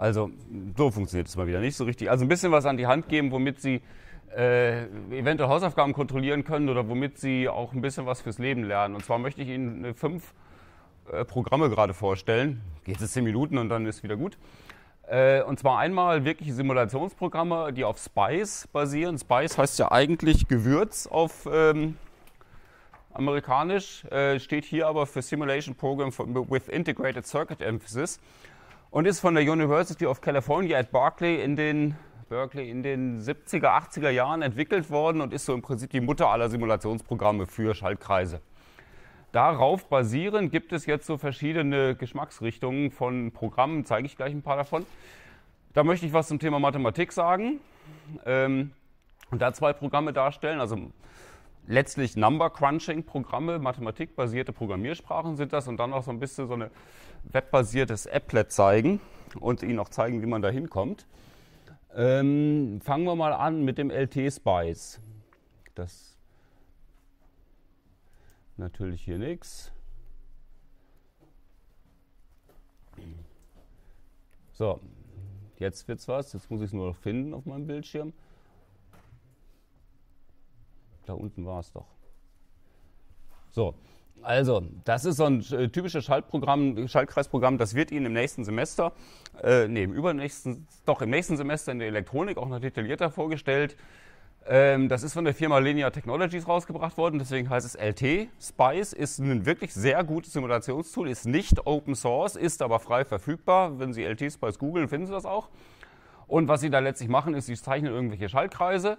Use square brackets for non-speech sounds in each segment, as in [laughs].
Also so funktioniert es mal wieder nicht so richtig. Also ein bisschen was an die Hand geben, womit sie äh, eventuell Hausaufgaben kontrollieren können oder womit sie auch ein bisschen was fürs Leben lernen. Und zwar möchte ich Ihnen äh, fünf äh, Programme gerade vorstellen. Geht es zehn Minuten und dann ist wieder gut. Äh, und zwar einmal wirkliche Simulationsprogramme, die auf Spice basieren. Spice heißt ja eigentlich Gewürz auf ähm, amerikanisch, äh, steht hier aber für Simulation Program with Integrated Circuit Emphasis und ist von der University of California at Berkeley in den Berkeley in den 70er, 80er Jahren entwickelt worden und ist so im Prinzip die Mutter aller Simulationsprogramme für Schaltkreise. Darauf basierend gibt es jetzt so verschiedene Geschmacksrichtungen von Programmen, zeige ich gleich ein paar davon. Da möchte ich was zum Thema Mathematik sagen ähm, und da zwei Programme darstellen. Also letztlich Number Crunching Programme, mathematikbasierte Programmiersprachen sind das und dann auch so ein bisschen so ein webbasiertes Applet zeigen und Ihnen auch zeigen, wie man da hinkommt. Ähm, fangen wir mal an mit dem LT Spice. Das natürlich hier nichts. So, jetzt wird's was. Jetzt muss ich es nur noch finden auf meinem Bildschirm da unten war es doch. So, also, das ist so ein äh, typisches Schaltprogramm, Schaltkreisprogramm. Das wird Ihnen im nächsten Semester, äh, nee, im übernächsten, doch im nächsten Semester in der Elektronik auch noch detaillierter vorgestellt. Ähm, das ist von der Firma Linear Technologies rausgebracht worden, deswegen heißt es LT. Spice ist ein wirklich sehr gutes Simulationstool, ist nicht Open Source, ist aber frei verfügbar. Wenn Sie LT Spice googeln, finden Sie das auch. Und was Sie da letztlich machen, ist, Sie zeichnen irgendwelche Schaltkreise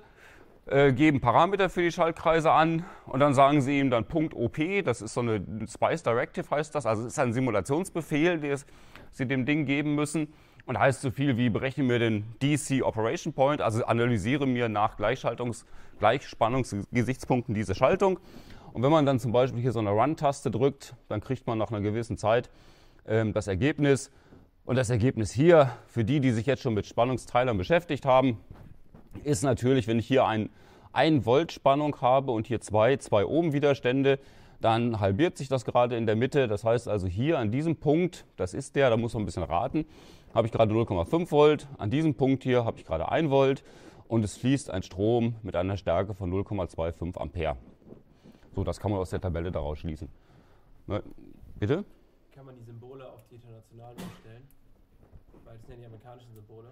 äh, geben Parameter für die Schaltkreise an und dann sagen sie ihm dann Punkt OP, das ist so eine Spice Directive heißt das, also ist ein Simulationsbefehl, den sie dem Ding geben müssen und heißt so viel wie berechne mir den DC Operation Point, also analysiere mir nach Gleichschaltungs Gleichspannungsgesichtspunkten diese Schaltung und wenn man dann zum Beispiel hier so eine Run-Taste drückt, dann kriegt man nach einer gewissen Zeit ähm, das Ergebnis und das Ergebnis hier, für die, die sich jetzt schon mit Spannungsteilern beschäftigt haben, ist natürlich, wenn ich hier ein 1 Volt Spannung habe und hier zwei 2 Ohm Widerstände, dann halbiert sich das gerade in der Mitte. Das heißt also hier an diesem Punkt, das ist der, da muss man ein bisschen raten, habe ich gerade 0,5 Volt. An diesem Punkt hier habe ich gerade 1 Volt und es fließt ein Strom mit einer Stärke von 0,25 Ampere. So, das kann man aus der Tabelle daraus schließen. Ne? Bitte? Kann man die Symbole auf die internationalen stellen? Weil es sind ja die amerikanischen Symbole.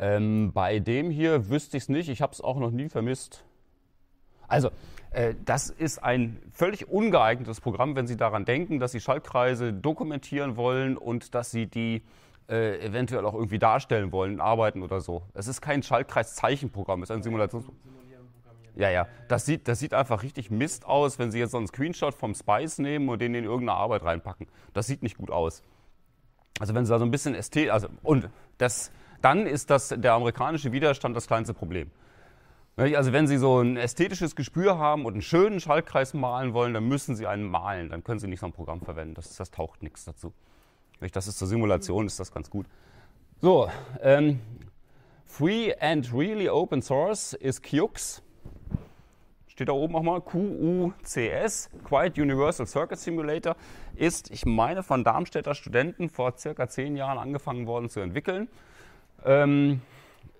Ähm, bei dem hier wüsste ich es nicht. Ich habe es auch noch nie vermisst. Also, äh, das ist ein völlig ungeeignetes Programm, wenn Sie daran denken, dass Sie Schaltkreise dokumentieren wollen und dass Sie die äh, eventuell auch irgendwie darstellen wollen, arbeiten oder so. Es ist kein Schaltkreiszeichenprogramm, es ist ein Simulationsprogramm. Ja, ja, das sieht, das sieht einfach richtig Mist aus, wenn Sie jetzt so einen Screenshot vom Spice nehmen und den in irgendeine Arbeit reinpacken. Das sieht nicht gut aus. Also wenn Sie da so ein bisschen Ästhetik, also und das, dann ist das, der amerikanische Widerstand das kleinste Problem. Also wenn Sie so ein ästhetisches Gespür haben und einen schönen Schaltkreis malen wollen, dann müssen Sie einen malen. Dann können Sie nicht so ein Programm verwenden. Das, das taucht nichts dazu. Das ist zur Simulation, ist das ganz gut. So, ähm, Free and Really Open Source ist QX. Steht da oben auch mal. QUCS, Quite Universal Circuit Simulator, ist, ich meine, von Darmstädter Studenten vor circa zehn Jahren angefangen worden zu entwickeln. Ähm,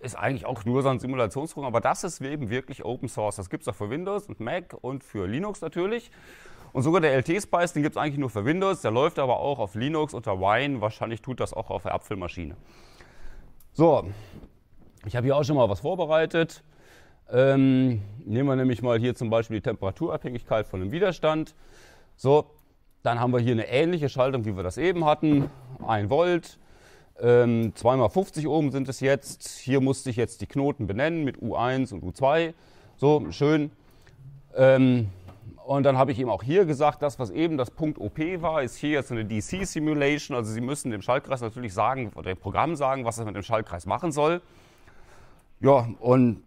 ist eigentlich auch nur so ein Simulationsprogramm, aber das ist eben wirklich Open Source. Das gibt es auch für Windows und Mac und für Linux natürlich. Und sogar der LT-Spice, den gibt es eigentlich nur für Windows, der läuft aber auch auf Linux unter Wine. Wahrscheinlich tut das auch auf der Apfelmaschine. So, ich habe hier auch schon mal was vorbereitet. Ähm, nehmen wir nämlich mal hier zum Beispiel die Temperaturabhängigkeit von dem Widerstand. So, dann haben wir hier eine ähnliche Schaltung, wie wir das eben hatten. 1 Volt, ähm, 2x50 oben sind es jetzt. Hier musste ich jetzt die Knoten benennen mit U1 und U2. So, schön. Ähm, und dann habe ich eben auch hier gesagt, das, was eben das Punkt OP war, ist hier jetzt eine DC-Simulation. Also Sie müssen dem Schaltkreis natürlich sagen, oder dem Programm sagen, was es mit dem Schaltkreis machen soll. Ja, und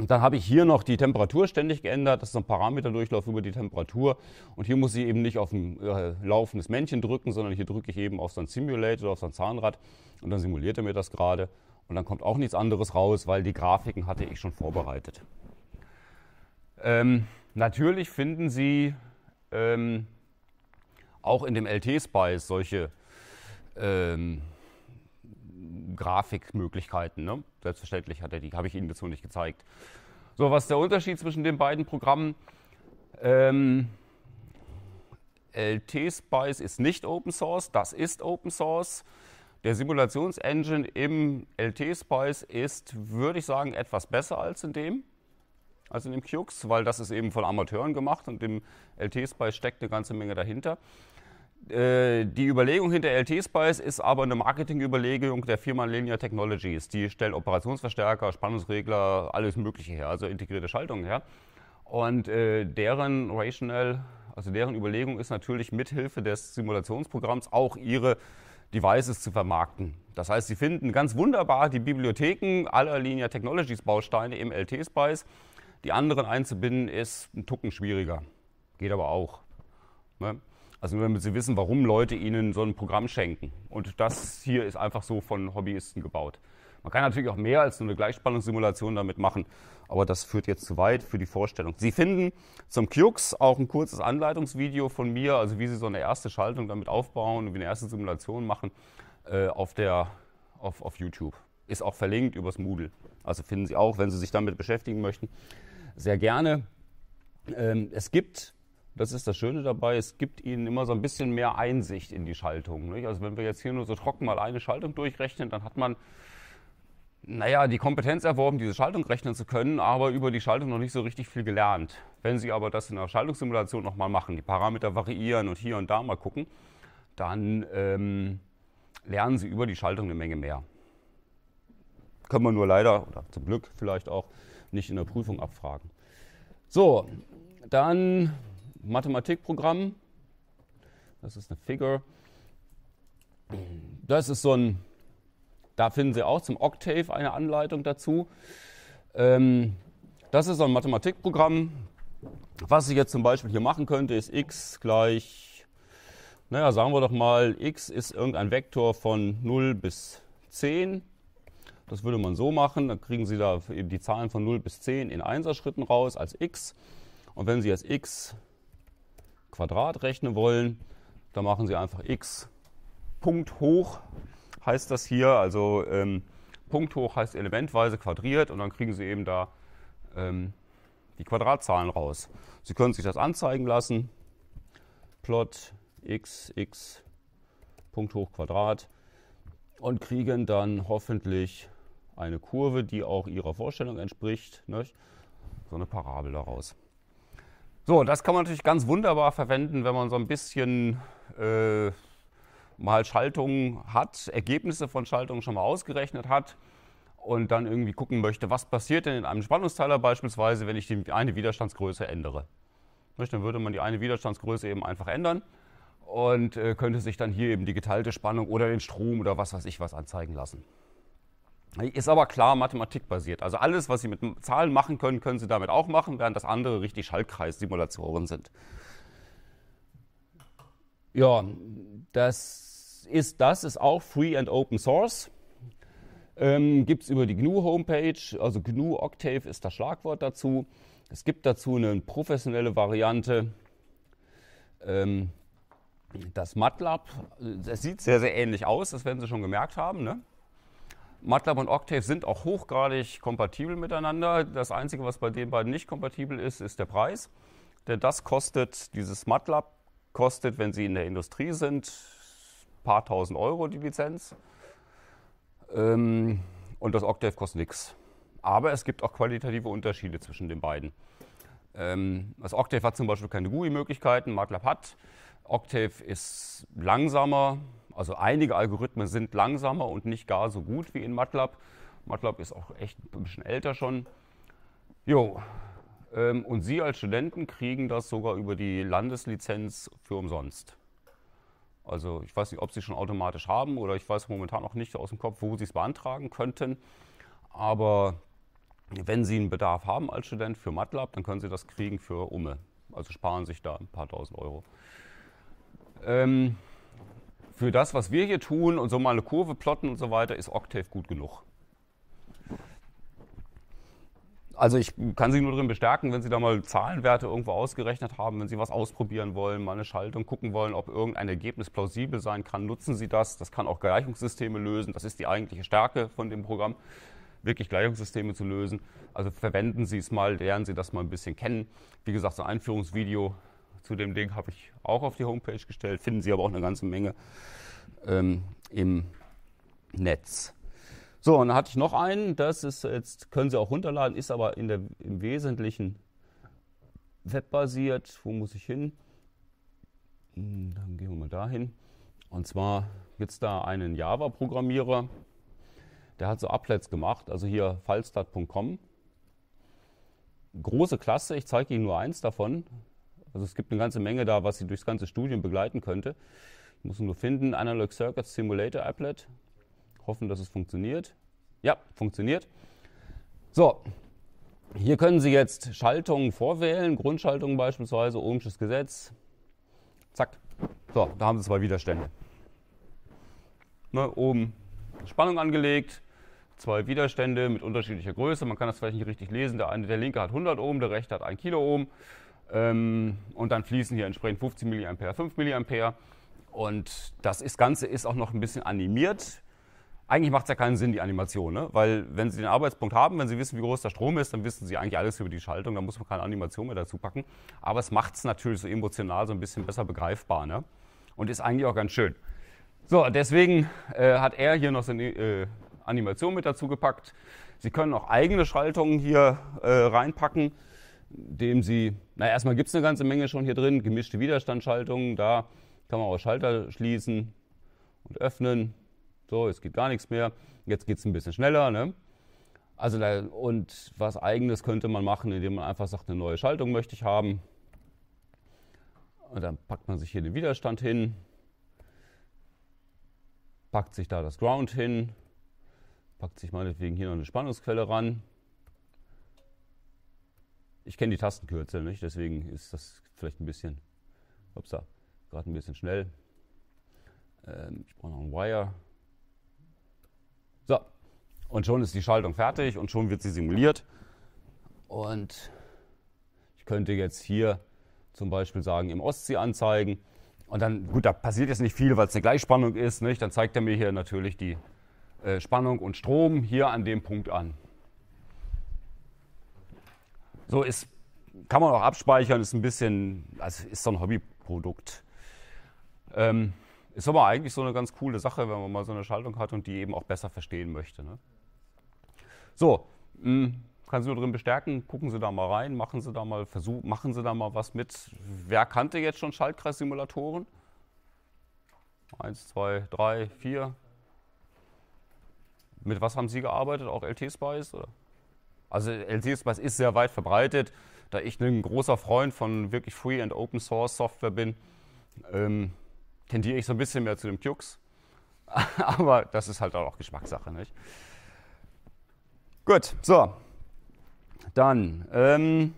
und dann habe ich hier noch die Temperatur ständig geändert. Das ist ein Parameterdurchlauf über die Temperatur. Und hier muss ich eben nicht auf ein äh, laufendes Männchen drücken, sondern hier drücke ich eben auf so ein Simulator, auf so ein Zahnrad. Und dann simuliert er mir das gerade. Und dann kommt auch nichts anderes raus, weil die Grafiken hatte ich schon vorbereitet. Ähm, natürlich finden Sie ähm, auch in dem LT-Spice solche ähm, Grafikmöglichkeiten. Ne? Selbstverständlich hat er die, habe ich Ihnen dazu nicht gezeigt. So, was ist der Unterschied zwischen den beiden Programmen? Ähm, LT-Spice ist nicht Open Source, das ist Open Source. Der Simulationsengine im LT-Spice ist, würde ich sagen, etwas besser als in dem, als in dem QX, weil das ist eben von Amateuren gemacht und im LT-Spice steckt eine ganze Menge dahinter. Äh, die Überlegung hinter LT-Spice ist aber eine Marketingüberlegung der Firma Linear Technologies. Die stellt Operationsverstärker, Spannungsregler, alles Mögliche her, also integrierte Schaltungen her. Und äh, deren Rational, also deren Überlegung ist natürlich mithilfe des Simulationsprogramms auch ihre Devices zu vermarkten. Das heißt, sie finden ganz wunderbar die Bibliotheken aller Linear Technologies Bausteine im LT-Spice. Die anderen einzubinden ist ein Tucken schwieriger. Geht aber auch. Ne? Also nur damit Sie wissen, warum Leute Ihnen so ein Programm schenken. Und das hier ist einfach so von Hobbyisten gebaut. Man kann natürlich auch mehr als nur eine Gleichspannungssimulation damit machen, aber das führt jetzt zu weit für die Vorstellung. Sie finden zum QX auch ein kurzes Anleitungsvideo von mir, also wie Sie so eine erste Schaltung damit aufbauen und wie eine erste Simulation machen, äh, auf, der, auf, auf YouTube. Ist auch verlinkt übers Moodle. Also finden Sie auch, wenn Sie sich damit beschäftigen möchten, sehr gerne. Ähm, es gibt das ist das Schöne dabei, es gibt Ihnen immer so ein bisschen mehr Einsicht in die Schaltung. Nicht? Also wenn wir jetzt hier nur so trocken mal eine Schaltung durchrechnen, dann hat man, naja, die Kompetenz erworben, diese Schaltung rechnen zu können, aber über die Schaltung noch nicht so richtig viel gelernt. Wenn Sie aber das in der Schaltungssimulation nochmal machen, die Parameter variieren und hier und da mal gucken, dann ähm, lernen Sie über die Schaltung eine Menge mehr. Können wir nur leider, oder zum Glück vielleicht auch, nicht in der Prüfung abfragen. So, dann Mathematikprogramm. Das ist eine Figure. Das ist so ein, da finden Sie auch zum Octave eine Anleitung dazu. Ähm, das ist so ein Mathematikprogramm. Was ich jetzt zum Beispiel hier machen könnte, ist x gleich, naja, sagen wir doch mal, x ist irgendein Vektor von 0 bis 10. Das würde man so machen, dann kriegen Sie da eben die Zahlen von 0 bis 10 in Einserschritten raus als x. Und wenn Sie jetzt x Quadrat rechnen wollen, dann machen Sie einfach x Punkt hoch, heißt das hier. Also ähm, Punkt hoch heißt elementweise quadriert und dann kriegen Sie eben da ähm, die Quadratzahlen raus. Sie können sich das anzeigen lassen. Plot x, x, Punkt hoch Quadrat und kriegen dann hoffentlich eine Kurve, die auch ihrer Vorstellung entspricht, nicht? so eine Parabel daraus. So, das kann man natürlich ganz wunderbar verwenden, wenn man so ein bisschen äh, mal Schaltungen hat, Ergebnisse von Schaltungen schon mal ausgerechnet hat und dann irgendwie gucken möchte, was passiert denn in einem Spannungsteiler beispielsweise, wenn ich die eine Widerstandsgröße ändere. Dann würde man die eine Widerstandsgröße eben einfach ändern und äh, könnte sich dann hier eben die geteilte Spannung oder den Strom oder was weiß ich was anzeigen lassen. Ist aber klar mathematikbasiert. Also alles, was Sie mit Zahlen machen können, können Sie damit auch machen, während das andere richtig Schaltkreissimulationen sind. Ja, das ist, das ist auch Free and Open Source. Ähm, gibt es über die GNU Homepage, also GNU Octave ist das Schlagwort dazu. Es gibt dazu eine professionelle Variante, ähm, das MATLAB. Es sieht sehr, sehr ähnlich aus, das werden Sie schon gemerkt haben. Ne? MATLAB und Octave sind auch hochgradig kompatibel miteinander. Das Einzige, was bei den beiden nicht kompatibel ist, ist der Preis. Denn das kostet, dieses MATLAB kostet, wenn Sie in der Industrie sind, ein paar tausend Euro die Lizenz. Ähm, und das Octave kostet nichts. Aber es gibt auch qualitative Unterschiede zwischen den beiden. Ähm, das Octave hat zum Beispiel keine GUI-Möglichkeiten, MATLAB hat. Octave ist langsamer, also einige Algorithmen sind langsamer und nicht gar so gut wie in MATLAB. MATLAB ist auch echt ein bisschen älter schon. Jo, ähm, und Sie als Studenten kriegen das sogar über die Landeslizenz für umsonst. Also ich weiß nicht, ob Sie schon automatisch haben oder ich weiß momentan auch nicht aus dem Kopf, wo Sie es beantragen könnten. Aber wenn Sie einen Bedarf haben als Student für MATLAB, dann können Sie das kriegen für Umme. Also sparen sich da ein paar tausend Euro. Ähm, für das, was wir hier tun und so mal eine Kurve plotten und so weiter, ist Octave gut genug. Also ich kann Sie nur darin bestärken, wenn Sie da mal Zahlenwerte irgendwo ausgerechnet haben, wenn Sie was ausprobieren wollen, mal eine Schaltung gucken wollen, ob irgendein Ergebnis plausibel sein kann, nutzen Sie das. Das kann auch Gleichungssysteme lösen. Das ist die eigentliche Stärke von dem Programm, wirklich Gleichungssysteme zu lösen. Also verwenden Sie es mal, lernen Sie das mal ein bisschen kennen. Wie gesagt, so ein Einführungsvideo zu dem Ding habe ich auch auf die Homepage gestellt, finden Sie aber auch eine ganze Menge ähm, im Netz. So, und dann hatte ich noch einen, das ist jetzt, können Sie auch runterladen, ist aber in der, im Wesentlichen webbasiert. Wo muss ich hin? Hm, dann gehen wir mal dahin. Und zwar gibt es da einen Java-Programmierer, der hat so Applets gemacht, also hier falstat.com. Große Klasse, ich zeige Ihnen nur eins davon. Also es gibt eine ganze Menge da, was Sie durchs ganze Studium begleiten könnte. Ich muss nur finden, Analog Circuit Simulator Applet. Hoffen, dass es funktioniert. Ja, funktioniert. So, hier können Sie jetzt Schaltungen vorwählen, Grundschaltungen beispielsweise, Ohmsches Gesetz. Zack. So, da haben Sie zwei Widerstände. Ne, oben Spannung angelegt, zwei Widerstände mit unterschiedlicher Größe. Man kann das vielleicht nicht richtig lesen. Der eine, der linke hat 100 Ohm, der rechte hat 1 Kilo Ohm. Ähm, und dann fließen hier entsprechend 15 mA, 5 mA. Und das ist, Ganze ist auch noch ein bisschen animiert. Eigentlich macht es ja keinen Sinn, die Animation, ne? weil wenn Sie den Arbeitspunkt haben, wenn Sie wissen, wie groß der Strom ist, dann wissen Sie eigentlich alles über die Schaltung, da muss man keine Animation mehr dazu packen. Aber es macht es natürlich so emotional so ein bisschen besser begreifbar ne? und ist eigentlich auch ganz schön. So, deswegen äh, hat er hier noch seine äh, Animation mit dazu gepackt. Sie können auch eigene Schaltungen hier äh, reinpacken indem sie, na erstmal gibt es eine ganze Menge schon hier drin, gemischte Widerstandsschaltungen, da kann man auch Schalter schließen und öffnen. So, jetzt geht gar nichts mehr. Jetzt geht es ein bisschen schneller. Ne? Also da, und was eigenes könnte man machen, indem man einfach sagt, eine neue Schaltung möchte ich haben. Und dann packt man sich hier den Widerstand hin, packt sich da das Ground hin, packt sich meinetwegen hier noch eine Spannungsquelle ran ich kenne die Tastenkürzel nicht, deswegen ist das vielleicht ein bisschen, ups, gerade ein bisschen schnell. Ähm, ich brauche noch einen Wire. So, und schon ist die Schaltung fertig und schon wird sie simuliert. Und ich könnte jetzt hier zum Beispiel sagen, im Ostsee anzeigen. Und dann, gut, da passiert jetzt nicht viel, weil es eine Gleichspannung ist. Nicht? Dann zeigt er mir hier natürlich die äh, Spannung und Strom hier an dem Punkt an. So ist, kann man auch abspeichern, ist ein bisschen, also ist so ein Hobbyprodukt. Ähm, ist aber eigentlich so eine ganz coole Sache, wenn man mal so eine Schaltung hat und die eben auch besser verstehen möchte. Ne? So, mh, hm, kann Sie nur drin bestärken, gucken Sie da mal rein, machen Sie da mal Versuch, machen Sie da mal was mit. Wer kannte jetzt schon Schaltkreissimulatoren? Eins, zwei, drei, vier. Mit was haben Sie gearbeitet? Auch LT-Spice? Also LC-Spice ist sehr weit verbreitet. Da ich ein großer Freund von wirklich Free and Open Source Software bin, ähm, tendiere ich so ein bisschen mehr zu dem Tux. [laughs] Aber das ist halt auch Geschmackssache, nicht? Gut, so. Dann. Ähm,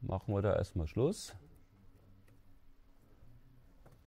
machen wir da erstmal Schluss.